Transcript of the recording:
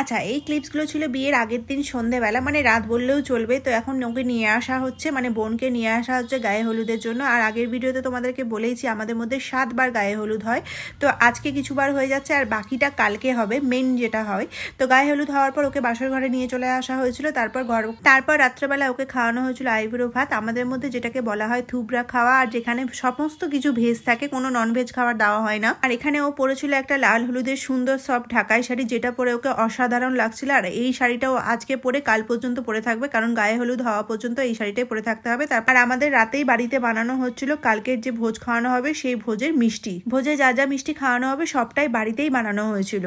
আচ্ছা এই ক্লিপসগুলো ছিল বিয়ের আগের দিন সন্ধেবেলা মানে রাত বললেও চলবে তো এখন ওকে নিয়ে আসা হচ্ছে মানে বোনকে নিয়ে আসা হচ্ছে গায়ে হলুদের জন্য আর আগের ভিডিওতে তোমাদেরকে বলেইছি আমাদের মধ্যে সাতবার গায়ে হলুদ হয় তো আজকে কিছুবার হয়ে যাচ্ছে আর বাকিটা কালকে হবে মেন যেটা হয় তো গায়ে হলুদ হওয়ার পর ওকে বাসর ঘরে নিয়ে চলে আসা হয়েছিল তারপর ঘর তারপর রাত্রেবেলা ওকে খাওয়ানো হয়েছিল আইব্রো ভাত আমাদের মধ্যে যেটাকে বলা হয় থুবরা খাওয়া আর যেখানে সমস্ত কিছু ভেজ থাকে কোনো ননভেজ খাবার দেওয়া হয় না আর এখানে ও পড়েছিল একটা লাল হলুদের সুন্দর সব ঢাকাই শাড়ি যেটা পরে ওকে অসাধ অসাধারণ লাগছিল আর এই শাড়িটাও আজকে পরে কাল পর্যন্ত পরে থাকবে কারণ গায়ে হলুদ হওয়া পর্যন্ত এই শাড়িটাই পরে থাকতে হবে তারপর আমাদের রাতেই বাড়িতে বানানো হচ্ছিল কালকের যে ভোজ খাওয়ানো হবে সেই ভোজের মিষ্টি ভোজে যা যা মিষ্টি খাওয়ানো হবে সবটাই বাড়িতেই বানানো হয়েছিল